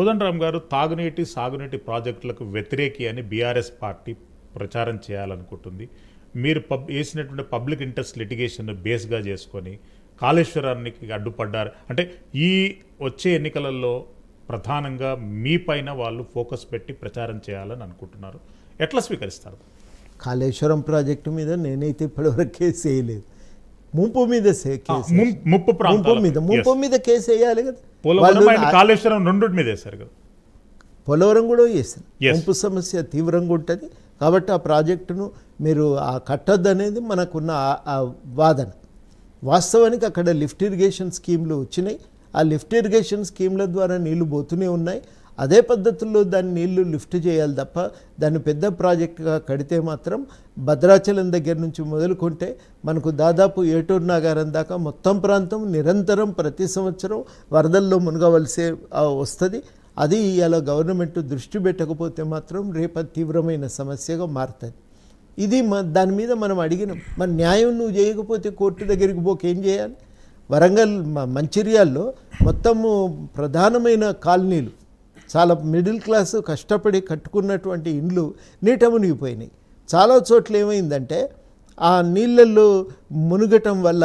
కోదండరామ్ గారు తాగునీటి సాగునీటి ప్రాజెక్టులకు వ్యతిరేకి అని బీఆర్ఎస్ పార్టీ ప్రచారం చేయాలనుకుంటుంది మీరు పబ్ వేసినటువంటి పబ్లిక్ ఇంట్రెస్ట్ లిటిగేషన్ను బేస్గా చేసుకొని కాళేశ్వరానికి అడ్డుపడ్డారు అంటే ఈ వచ్చే ఎన్నికలలో ప్రధానంగా మీ పైన వాళ్ళు ఫోకస్ పెట్టి ప్రచారం చేయాలని అనుకుంటున్నారు ఎట్లా స్వీకరిస్తారు కాళేశ్వరం ప్రాజెక్టు మీద నేనైతే ఇప్పటివరకు కేసు చేయలేదు ముంపు మీద ముప్పు ముంపు మీద ముంపు మీద కేసు వేయాలి కదా కాళేశ్వరం రెండు మీద వేశారు కదా పోలవరం కూడా వేసారు ముంపు సమస్య తీవ్రంగా ఉంటుంది కాబట్టి ఆ ప్రాజెక్టును మీరు ఆ కట్టద్దు అనేది మనకున్న వాదన వాస్తవానికి అక్కడ లిఫ్ట్ ఇరిగేషన్ స్కీమ్లు వచ్చినాయి ఆ లిఫ్ట్ ఇరిగేషన్ స్కీమ్ల ద్వారా నీళ్లు పోతూనే ఉన్నాయి అదే పద్ధతుల్లో దాని నీళ్లు లిఫ్ట్ చేయాలి తప్ప దాన్ని పెద్ద ప్రాజెక్టుగా కడితే మాత్రం భద్రాచలం దగ్గర నుంచి మొదలుకుంటే మనకు దాదాపు ఏటూరు నాగారం దాకా మొత్తం ప్రాంతం నిరంతరం ప్రతి సంవత్సరం వరదల్లో మునగవలసే వస్తుంది అది ఇలా గవర్నమెంట్ దృష్టి పెట్టకపోతే మాత్రం రేపు తీవ్రమైన సమస్యగా మారుతుంది ఇది దాని మీద మనం అడిగినాం మన న్యాయం నువ్వు చేయకపోతే కోర్టు దగ్గరికి పోకేం చేయాలి వరంగల్ మంచిర్యాల్లో మొత్తము ప్రధానమైన కాలనీలు చాలా మిడిల్ క్లాసు కష్టపడి కట్టుకున్నటువంటి ఇండ్లు నీట మునిగిపోయినాయి చాలా చోట్ల ఏమైందంటే ఆ నీళ్ళల్లో మునుగటం వల్ల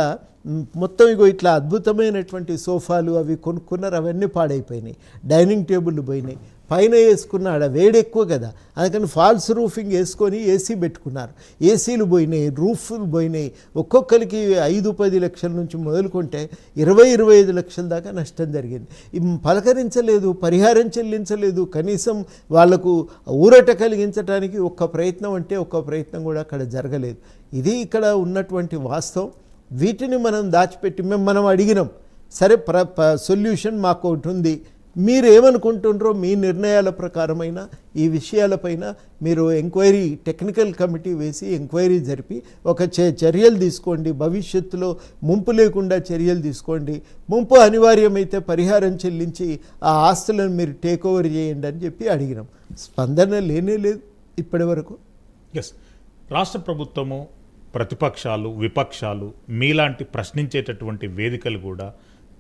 మొత్తం ఇగో ఇట్లా అద్భుతమైనటువంటి సోఫాలు అవి కొనుక్కున్నారు అవన్నీ పాడైపోయినాయి డైనింగ్ టేబుల్ పోయినాయి పైన వేసుకున్నాడు వేడి ఎక్కువ కదా అందుకని ఫాల్స్ రూఫింగ్ వేసుకొని ఏసీ పెట్టుకున్నారు ఏసీలు పోయినాయి రూఫ్లు పోయినాయి ఒక్కొక్కరికి ఐదు పది లక్షల నుంచి మొదలుకుంటే ఇరవై ఇరవై ఐదు లక్షల దాకా నష్టం జరిగింది పలకరించలేదు పరిహారం చెల్లించలేదు కనీసం వాళ్లకు ఊరట కలిగించడానికి ఒక్క ప్రయత్నం అంటే ఒక్క ప్రయత్నం కూడా అక్కడ జరగలేదు ఇది ఇక్కడ ఉన్నటువంటి వాస్తవం వీటిని మనం దాచిపెట్టి మేము మనం అడిగినాం సరే ప్ర సొల్యూషన్ మాకు ఒకటి ఉంది మీరేమనుకుంటుండ్రో మీ నిర్ణయాల ప్రకారమైన ఈ విషయాలపైన మీరు ఎంక్వైరీ టెక్నికల్ కమిటీ వేసి ఎంక్వైరీ జరిపి ఒక చర్యలు తీసుకోండి భవిష్యత్తులో ముంపు లేకుండా చర్యలు తీసుకోండి ముంపు అనివార్యమైతే పరిహారం చెల్లించి ఆ ఆస్తులను మీరు టేక్ ఓవర్ చేయండి అని చెప్పి అడిగినాం స్పందన లేనే లేదు ఇప్పటి వరకు ఎస్ రాష్ట్ర ప్రభుత్వము ప్రతిపక్షాలు విపక్షాలు మీలాంటి ప్రశ్నించేటటువంటి వేదికలు కూడా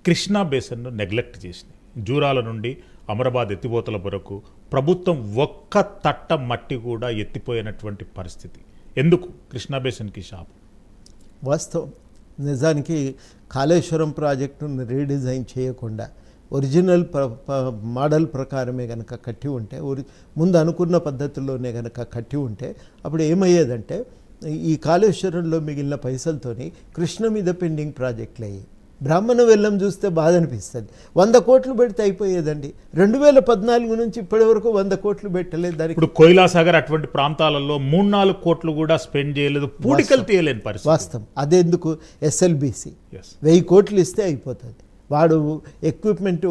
కృష్ణా బేసన్ను నెగ్లెక్ట్ చేసినాయి జూరాల నుండి అమరాబాద్ ఎత్తిపోతల వరకు ప్రభుత్వం ఒక్క తట్ట మట్టి కూడా ఎత్తిపోయినటువంటి పరిస్థితి ఎందుకు కృష్ణాబేసన్కి షాప్ వాస్తవం నిజానికి కాళేశ్వరం ప్రాజెక్టును రీడిజైన్ చేయకుండా ఒరిజినల్ మోడల్ ప్రకారమే కనుక కట్టి ఉంటే ఒరి ముందు అనుకున్న పద్ధతిలోనే కనుక కట్టి ఉంటే అప్పుడు ఏమయ్యేదంటే ఈ కాళేశ్వరంలో మిగిలిన పైసలతోని కృష్ణ మీద పెండింగ్ ప్రాజెక్టులు అయ్యాయి బ్రాహ్మణ వెళ్ళం చూస్తే బాధ అనిపిస్తుంది వంద కోట్లు పెడితే అయిపోయేదండి రెండు వేల పద్నాలుగు నుంచి ఇప్పటి వరకు వంద కోట్లు పెట్టలేదు దానికి ఇప్పుడు కోయిలాసాగర్ అటువంటి ప్రాంతాలలో మూడు నాలుగు కోట్లు కూడా స్పెండ్ చేయలేదు పూడికలు తీయలేని పరిస్థితి వాస్తవం అదేందుకు ఎస్ఎల్బిసి వెయ్యి కోట్లు ఇస్తే అయిపోతుంది వాడు ఎక్విప్మెంట్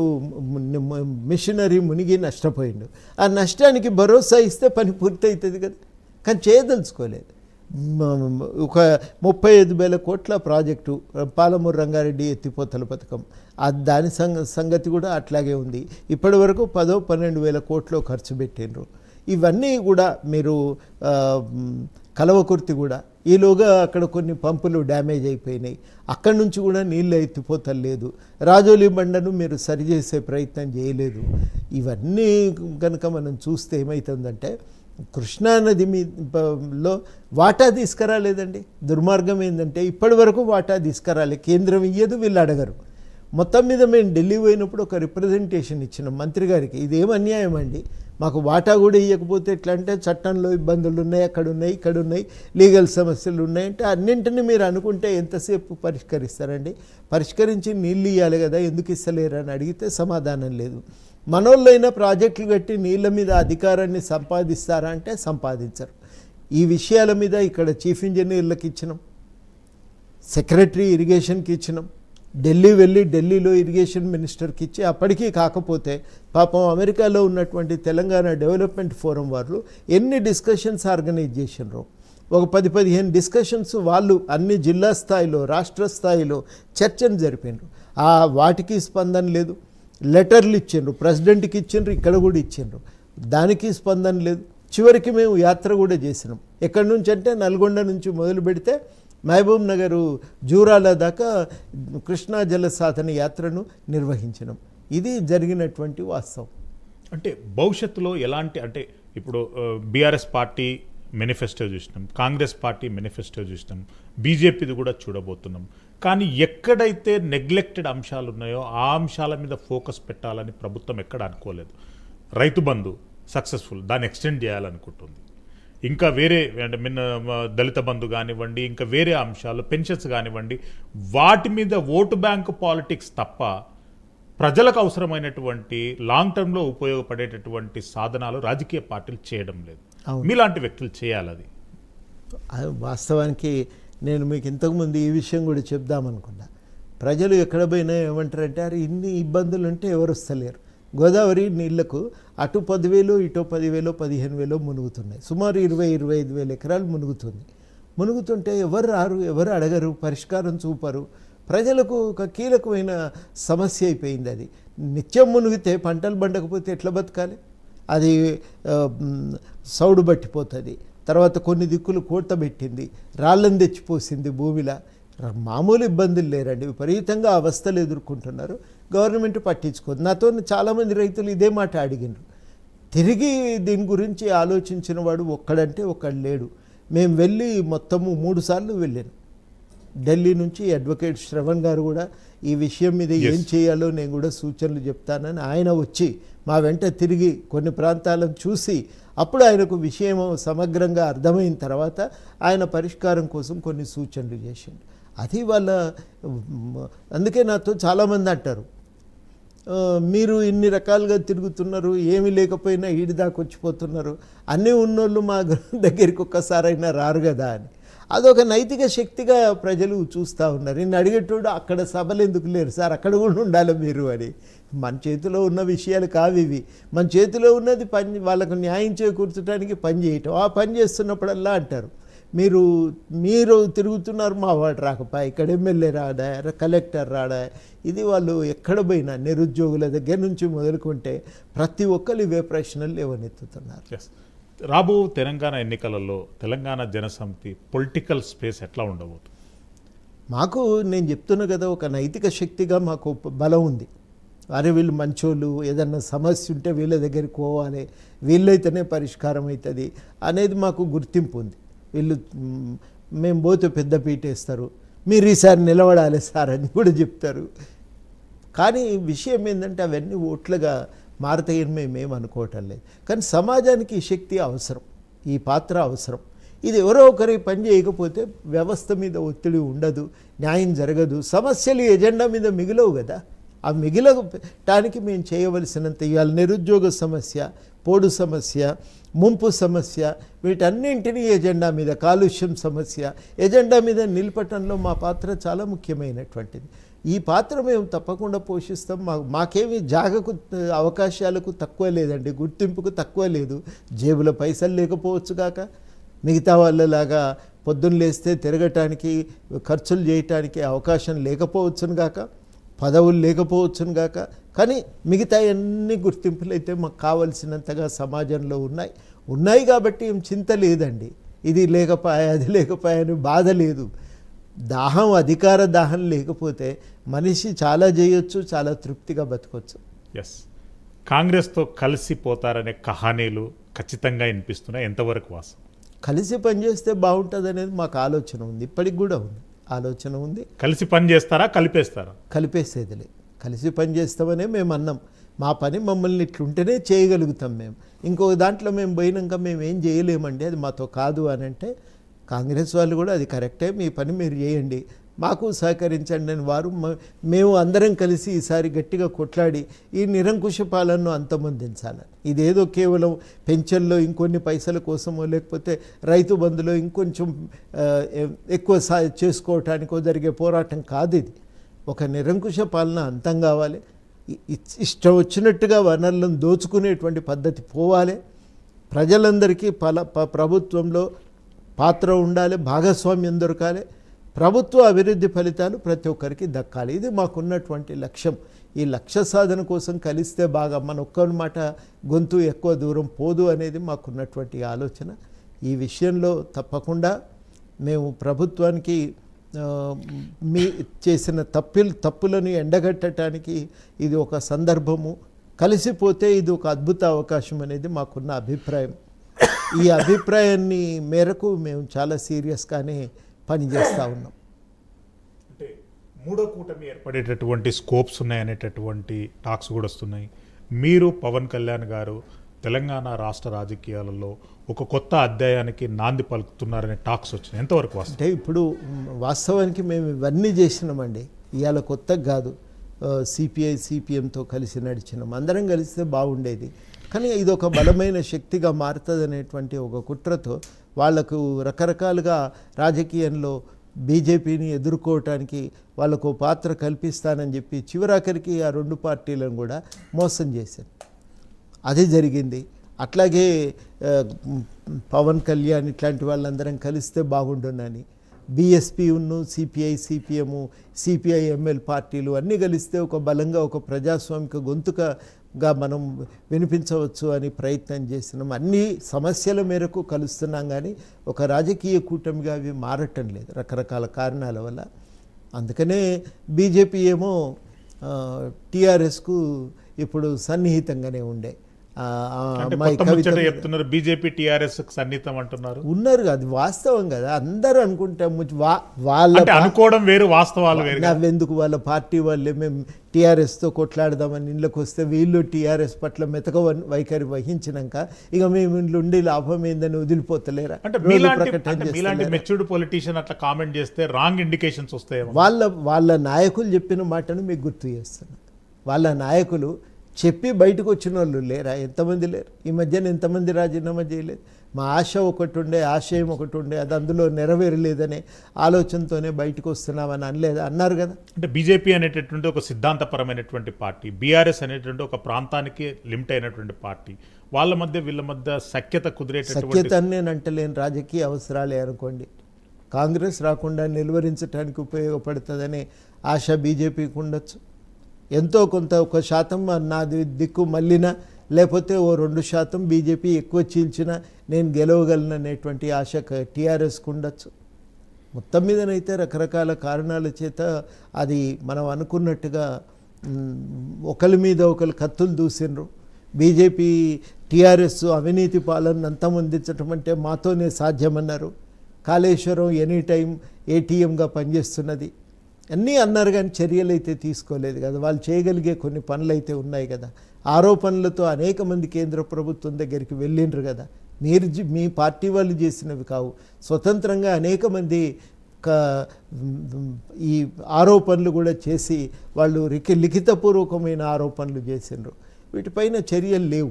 మిషనరీ మునిగి నష్టపోయిండు ఆ నష్టానికి భరోసా ఇస్తే పని పూర్తి అవుతుంది కదా కానీ చేయదలుచుకోలేదు ఒక ముప్పై ఐదు వేల కోట్ల ప్రాజెక్టు పాలమూరు రంగారెడ్డి ఎత్తిపోతల పథకం దాని సంగతి కూడా అట్లాగే ఉంది ఇప్పటి వరకు పదో పన్నెండు వేల కోట్లు ఖర్చు పెట్టినరు ఇవన్నీ కూడా మీరు కలవకుర్తి కూడా ఈలోగా అక్కడ కొన్ని పంపులు డ్యామేజ్ అయిపోయినాయి అక్కడి నుంచి కూడా నీళ్ళు ఎత్తిపోతలు లేదు రాజోలి బండను మీరు సరిచేసే ప్రయత్నం చేయలేదు ఇవన్నీ కనుక మనం చూస్తే ఏమవుతుందంటే కృష్ణానది మీలో వాటా తీసుకురాలేదండి దుర్మార్గం ఏంటంటే ఇప్పటి వరకు వాటా తీసుకురాలి కేంద్రం ఇయ్యదు వీళ్ళు అడగరు మొత్తం మీద మేము ఢిల్లీ పోయినప్పుడు ఒక రిప్రజెంటేషన్ ఇచ్చిన మంత్రి గారికి ఇదేం అన్యాయం అండి మాకు వాటా కూడా ఇవ్వకపోతే ఎట్లా అంటే చట్టంలో ఇబ్బందులు ఉన్నాయి అక్కడ ఉన్నాయి ఇక్కడ ఉన్నాయి లీగల్ సమస్యలు ఉన్నాయి అంటే అన్నింటినీ మీరు అనుకుంటే ఎంతసేపు పరిష్కరిస్తారండి పరిష్కరించి నీళ్ళు ఇవ్వాలి కదా ఎందుకు ఇస్తలేరు అని అడిగితే సమాధానం లేదు మనోళ్ళైన ప్రాజెక్టులు కట్టి నీళ్ళ మీద అధికారాన్ని సంపాదిస్తారా అంటే సంపాదించరు ఈ విషయాల మీద ఇక్కడ చీఫ్ ఇంజనీర్లకు ఇచ్చినాం సెక్రటరీ ఇరిగేషన్కి ఇచ్చినాం ఢిల్లీ వెళ్ళి ఢిల్లీలో ఇరిగేషన్ మినిస్టర్కి ఇచ్చి అప్పటికీ కాకపోతే పాపం అమెరికాలో ఉన్నటువంటి తెలంగాణ డెవలప్మెంట్ ఫోరం వాళ్ళు ఎన్ని డిస్కషన్స్ ఆర్గనైజ్ చేసినారు ఒక పది పదిహేను డిస్కషన్స్ వాళ్ళు అన్ని జిల్లా స్థాయిలో రాష్ట్ర స్థాయిలో చర్చను జరిపినారు ఆ వాటికి స్పందన లేదు లెటర్లు ఇచ్చిండ్రు ప్రెసిడెంట్కి ఇచ్చిండ్రు ఇక్కడ కూడా ఇచ్చిండ్రు దానికి స్పందన లేదు చివరికి మేము యాత్ర కూడా చేసినాం ఎక్కడి నుంచి అంటే నల్గొండ నుంచి మొదలు పెడితే మహబూబ్ నగరు జూరాల దాకా కృష్ణా జల సాధన యాత్రను నిర్వహించడం ఇది జరిగినటువంటి వాస్తవం అంటే భవిష్యత్తులో ఎలాంటి అంటే ఇప్పుడు బీఆర్ఎస్ పార్టీ మేనిఫెస్టో చూసినాం కాంగ్రెస్ పార్టీ మేనిఫెస్టో చూసినాం బీజేపీది కూడా చూడబోతున్నాం కానీ ఎక్కడైతే నెగ్లెక్టెడ్ అంశాలు ఉన్నాయో ఆ అంశాల మీద ఫోకస్ పెట్టాలని ప్రభుత్వం ఎక్కడ అనుకోలేదు రైతు బంధు సక్సెస్ఫుల్ దాన్ని ఎక్స్టెండ్ చేయాలనుకుంటుంది ఇంకా వేరే అంటే మిన్న దళిత బంధు కానివ్వండి ఇంకా వేరే అంశాలు పెన్షన్స్ కానివ్వండి వాటి మీద ఓటు బ్యాంకు పాలిటిక్స్ తప్ప ప్రజలకు అవసరమైనటువంటి లాంగ్ టర్మ్లో ఉపయోగపడేటటువంటి సాధనాలు రాజకీయ పార్టీలు చేయడం లేదు మీలాంటి వ్యక్తులు చేయాలి అది వాస్తవానికి నేను మీకు ఇంతకుముందు ఈ విషయం కూడా చెప్దామనుకున్నా ప్రజలు ఎక్కడ పోయినా ఏమంటారంటే అరే ఇన్ని ఇబ్బందులు ఉంటే ఎవరు వస్తలేరు గోదావరి నీళ్లకు అటు పదివేలు ఇటు పదివేలు పదిహేను వేలు మునుగుతున్నాయి సుమారు ఇరవై ఇరవై ఐదు వేల ఎకరాలు మునుగుతుంది మునుగుతుంటే ఎవరు రారు ఎవరు అడగరు పరిష్కారం చూపరు ప్రజలకు ఒక కీలకమైన సమస్య అయిపోయింది అది నిత్యం మునిగితే పంటలు పండకపోతే ఎట్లా బతకాలి అది సౌడు పట్టిపోతుంది తర్వాత కొన్ని దిక్కులు కూడతబెట్టింది రాళ్ళను తెచ్చిపోసింది భూమిలా మామూలు ఇబ్బందులు లేరండి విపరీతంగా అవస్థలు ఎదుర్కొంటున్నారు గవర్నమెంట్ పట్టించుకోదు నాతో చాలామంది రైతులు ఇదే మాట అడిగినారు తిరిగి దీని గురించి ఆలోచించిన వాడు ఒక్కడంటే ఒక్కడు లేడు మేము వెళ్ళి మొత్తము మూడు సార్లు వెళ్ళాను ఢిల్లీ నుంచి అడ్వకేట్ శ్రవణ్ గారు కూడా ఈ విషయం మీద ఏం చేయాలో నేను కూడా సూచనలు చెప్తానని ఆయన వచ్చి మా వెంట తిరిగి కొన్ని ప్రాంతాలను చూసి అప్పుడు ఆయనకు విషయం సమగ్రంగా అర్థమైన తర్వాత ఆయన పరిష్కారం కోసం కొన్ని సూచనలు చేసిండు అది వాళ్ళ అందుకే నాతో చాలామంది అంటారు మీరు ఇన్ని రకాలుగా తిరుగుతున్నారు ఏమి లేకపోయినా ఈడిదాకొచ్చిపోతున్నారు అన్నీ ఉన్నోళ్ళు మా దగ్గరికి ఒక్కసారైనా రారు కదా అని అదొక నైతిక శక్తిగా ప్రజలు చూస్తూ ఉన్నారు నేను అడిగేటోడు అక్కడ సభలు ఎందుకు లేరు సార్ అక్కడ కూడా ఉండాలి మీరు అని మన చేతిలో ఉన్న విషయాలు కావు ఇవి మన చేతిలో ఉన్నది పని వాళ్ళకు న్యాయం చేకూర్చడానికి పని చేయటం ఆ పని చేస్తున్నప్పుడల్లా అంటారు మీరు మీరు తిరుగుతున్నారు మా వాడు రాకపా ఇక్కడ ఎమ్మెల్యే రాడా కలెక్టర్ రాడా ఇది వాళ్ళు ఎక్కడ పోయినా నిరుద్యోగుల దగ్గర నుంచి మొదలుకుంటే ప్రతి ఒక్కరు ఇవే ప్రశ్నలు లేవనెత్తుతున్నారు రాబో తెలంగాణ ఎన్నికలలో తెలంగాణ జనసమితి పొలిటికల్ స్పేస్ ఎట్లా ఉండబోతుంది మాకు నేను చెప్తున్నా కదా ఒక నైతిక శక్తిగా మాకు బలం ఉంది అరే వీళ్ళు మంచోళ్ళు ఏదన్నా సమస్య ఉంటే వీళ్ళ దగ్గరికి పోవాలి వీళ్ళైతేనే పరిష్కారం అవుతుంది అనేది మాకు గుర్తింపు ఉంది వీళ్ళు మేము పోతే పెద్ద పీటేస్తారు మీరు ఈసారి నిలబడాలి సార్ అని కూడా చెప్తారు కానీ విషయం ఏంటంటే అవన్నీ ఓట్లుగా మారతయ్యమే మేము అనుకోవటం లేదు కానీ సమాజానికి శక్తి అవసరం ఈ పాత్ర అవసరం ఇది ఎవరో ఒకరి పని చేయకపోతే వ్యవస్థ మీద ఒత్తిడి ఉండదు న్యాయం జరగదు సమస్యలు ఎజెండా మీద మిగిలవు కదా ఆ మిగిలటానికి మేము చేయవలసినంత ఇవాళ నిరుద్యోగ సమస్య పోడు సమస్య ముంపు సమస్య వీటన్నింటినీ ఎజెండా మీద కాలుష్యం సమస్య ఎజెండా మీద నిలపటంలో మా పాత్ర చాలా ముఖ్యమైనటువంటిది ఈ పాత్ర మేము తప్పకుండా పోషిస్తాం మా మాకేమి జాగకు అవకాశాలకు తక్కువ లేదండి గుర్తింపుకు తక్కువ లేదు జేబులో పైసలు లేకపోవచ్చు కాక మిగతా వాళ్ళలాగా పొద్దున్న లేస్తే తిరగటానికి ఖర్చులు చేయటానికి అవకాశం లేకపోవచ్చును కాక పదవులు లేకపోవచ్చును కాక కానీ మిగతా అన్ని గుర్తింపులు అయితే మాకు కావలసినంతగా సమాజంలో ఉన్నాయి ఉన్నాయి కాబట్టి ఏం చింత లేదండి ఇది లేకపోయా అది అని బాధ లేదు దాహం అధికార దాహం లేకపోతే మనిషి చాలా చేయొచ్చు చాలా తృప్తిగా బతకొచ్చు ఎస్ కాంగ్రెస్తో కలిసిపోతారనే కహానీలు ఖచ్చితంగా వినిపిస్తున్నాయి ఎంతవరకు వాసం కలిసి పనిచేస్తే బాగుంటుంది అనేది మాకు ఆలోచన ఉంది ఇప్పటికి కూడా ఉంది ఆలోచన ఉంది కలిసి పని చేస్తారా కలిపేస్తారా కలిపేసేదిలే కలిసి పని చేస్తామనే మేము అన్నాం మా పని మమ్మల్ని ఇట్లుంటేనే చేయగలుగుతాం మేము ఇంకో దాంట్లో మేము పోయినాక మేము ఏం చేయలేమండి అది మాతో కాదు అని అంటే కాంగ్రెస్ వాళ్ళు కూడా అది కరెక్టే మీ పని మీరు చేయండి మాకు సహకరించండి అని వారు మేము అందరం కలిసి ఈసారి గట్టిగా కొట్లాడి ఈ నిరంకుశ పాలనను అంతమొందించాలని ఇదేదో కేవలం పెన్షన్లో ఇంకొన్ని పైసల కోసమో లేకపోతే రైతు బంధులో ఇంకొంచెం ఎక్కువ సా చేసుకోవటానికో జరిగే పోరాటం కాదు ఇది ఒక నిరంకుశ పాలన అంతం కావాలి ఇష్టం వచ్చినట్టుగా వనరులను దోచుకునేటువంటి పద్ధతి పోవాలి ప్రజలందరికీ పల ప్రభుత్వంలో పాత్ర ఉండాలి భాగస్వామ్యం దొరకాలి ప్రభుత్వ అభివృద్ధి ఫలితాలు ప్రతి ఒక్కరికి దక్కాలి ఇది మాకున్నటువంటి లక్ష్యం ఈ లక్ష్య సాధన కోసం కలిస్తే బాగా మన మాట గొంతు ఎక్కువ దూరం పోదు అనేది మాకున్నటువంటి ఆలోచన ఈ విషయంలో తప్పకుండా మేము ప్రభుత్వానికి మీ చేసిన తప్పులు తప్పులను ఎండగట్టడానికి ఇది ఒక సందర్భము కలిసిపోతే ఇది ఒక అద్భుత అవకాశం అనేది మాకున్న అభిప్రాయం ఈ అభిప్రాయాన్ని మేరకు మేము చాలా సీరియస్గానే పనిచేస్తూ ఉన్నాం అంటే మూడో కూటమి ఏర్పడేటటువంటి స్కోప్స్ ఉన్నాయనేటటువంటి టాక్స్ కూడా వస్తున్నాయి మీరు పవన్ కళ్యాణ్ గారు తెలంగాణ రాష్ట్ర రాజకీయాలలో ఒక కొత్త అధ్యాయానికి నాంది పలుకుతున్నారనే టాక్స్ వచ్చినాయి ఎంతవరకు అంటే ఇప్పుడు వాస్తవానికి మేము ఇవన్నీ చేసినామండి ఇవాళ కొత్త కాదు సిపిఐ సిపిఎంతో కలిసి నడిచినాం అందరం కలిస్తే బాగుండేది కానీ ఇది ఒక బలమైన శక్తిగా మారుతుందనేటువంటి ఒక కుట్రతో వాళ్లకు రకరకాలుగా రాజకీయంలో బీజేపీని ఎదుర్కోవటానికి వాళ్ళకు పాత్ర కల్పిస్తానని చెప్పి చివరాఖరికి ఆ రెండు పార్టీలను కూడా మోసం చేశారు అది జరిగింది అట్లాగే పవన్ కళ్యాణ్ ఇట్లాంటి వాళ్ళందరం కలిస్తే బాగుండునని బీఎస్పీ ఉన్ను సిపిఐ సిపిఎము సిపిఐ ఎంఎల్ పార్టీలు అన్నీ కలిస్తే ఒక బలంగా ఒక ప్రజాస్వామిక గొంతుకగా మనం వినిపించవచ్చు అని ప్రయత్నం చేసినాం అన్ని సమస్యల మేరకు కలుస్తున్నాం కానీ ఒక రాజకీయ కూటమిగా అవి మారటం లేదు రకరకాల కారణాల వల్ల అందుకనే బీజేపీ ఏమో టీఆర్ఎస్కు ఇప్పుడు సన్నిహితంగానే ఉండే అమ్మాయి కవిత చెప్తున్నారు బీజేపీ టిఆర్ఎస్ సన్నిహితం అంటున్నారు ఉన్నారు అది వాస్తవం కదా అందరూ అనుకుంటే వాళ్ళ అనుకోవడం వేరు వాస్తవాలు వేరు నావెందుకు వాళ్ళ పార్టీ వాళ్ళే మేము టీఆర్ఎస్తో కొట్లాడదామని ఇళ్ళకి వస్తే వీళ్ళు టీఆర్ఎస్ పట్ల మెతక వైఖరి వహించినాక ఇక మేము ఇంట్లో ఉండి లాభం ఏందని వదిలిపోతలేరా అంటే మెచ్యూర్డ్ పొలిటీషియన్ అట్లా కామెంట్ చేస్తే రాంగ్ ఇండికేషన్స్ వస్తాయి వాళ్ళ వాళ్ళ నాయకులు చెప్పిన మాటను మీకు గుర్తు చేస్తున్నారు వాళ్ళ నాయకులు చెప్పి బయటకు వచ్చిన వాళ్ళు లేరా ఎంతమంది లేరు ఈ మధ్యన ఎంతమంది రాజీనామా చేయలేదు మా ఆశ ఒకటి ఉండే ఆశయం ఒకటి ఉండే అది అందులో నెరవేరలేదనే ఆలోచనతోనే బయటకు వస్తున్నామని అనలేదు అన్నారు కదా అంటే బీజేపీ అనేటటువంటి ఒక సిద్ధాంతపరమైనటువంటి పార్టీ బీఆర్ఎస్ అనేటువంటి ఒక ప్రాంతానికి లిమిట్ అయినటువంటి పార్టీ వాళ్ళ మధ్య వీళ్ళ మధ్య సఖ్యత కుదిరే సఖ్యత నేను అంటలేని రాజకీయ అవసరాలే అనుకోండి కాంగ్రెస్ రాకుండా నిలువరించడానికి ఉపయోగపడుతుందనే ఆశ బీజేపీకి ఉండొచ్చు ఎంతో కొంత ఒక శాతం నాది దిక్కు మళ్ళిన లేకపోతే ఓ రెండు శాతం బీజేపీ ఎక్కువ చీల్చిన నేను గెలవగలననేటువంటి ఆశ టీఆర్ఎస్కు ఉండొచ్చు మొత్తం మీదనైతే రకరకాల కారణాల చేత అది మనం అనుకున్నట్టుగా ఒకరి మీద ఒకరు కత్తులు దూసినరు బీజేపీ టీఆర్ఎస్ అవినీతి పాలన అందించడం అంటే మాతోనే సాధ్యమన్నారు కాళేశ్వరం ఎనీ టైం ఏటీఎంగా పనిచేస్తున్నది అన్నీ అన్నారు కానీ చర్యలు అయితే తీసుకోలేదు కదా వాళ్ళు చేయగలిగే కొన్ని పనులు అయితే ఉన్నాయి కదా ఆరోపణలతో అనేక మంది కేంద్ర ప్రభుత్వం దగ్గరికి వెళ్ళిండ్రు కదా మీరు మీ పార్టీ వాళ్ళు చేసినవి కావు స్వతంత్రంగా అనేక మంది ఈ ఆరోపణలు కూడా చేసి వాళ్ళు లిఖితపూర్వకమైన ఆరోపణలు చేసిండ్రు వీటిపైన చర్యలు లేవు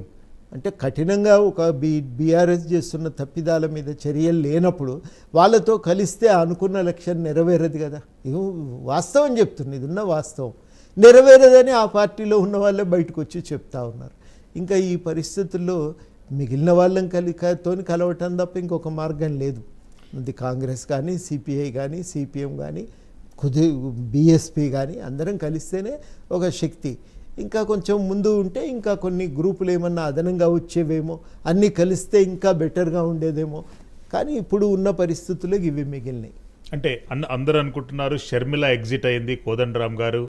అంటే కఠినంగా ఒక బీ బీఆర్ఎస్ చేస్తున్న తప్పిదాల మీద చర్యలు లేనప్పుడు వాళ్ళతో కలిస్తే అనుకున్న లక్ష్యం నెరవేరదు కదా ఇది వాస్తవం చెప్తుంది ఇది ఉన్న వాస్తవం నెరవేరదని ఆ పార్టీలో ఉన్న వాళ్ళే బయటకు వచ్చి చెప్తా ఉన్నారు ఇంకా ఈ పరిస్థితుల్లో మిగిలిన వాళ్ళం కలితో కలవటం తప్ప ఇంకొక మార్గం లేదు అది కాంగ్రెస్ కానీ సిపిఐ కానీ సిపిఎం కానీ కుది బీఎస్పీ కానీ అందరం కలిస్తేనే ఒక శక్తి ఇంకా కొంచెం ముందు ఉంటే ఇంకా కొన్ని గ్రూపులు ఏమన్నా అదనంగా వచ్చేవేమో అన్నీ కలిస్తే ఇంకా బెటర్గా ఉండేదేమో కానీ ఇప్పుడు ఉన్న పరిస్థితుల్లో ఇవి మిగిలినాయి అంటే అందరూ అనుకుంటున్నారు షర్మిల ఎగ్జిట్ అయింది కోదండరామ్ గారు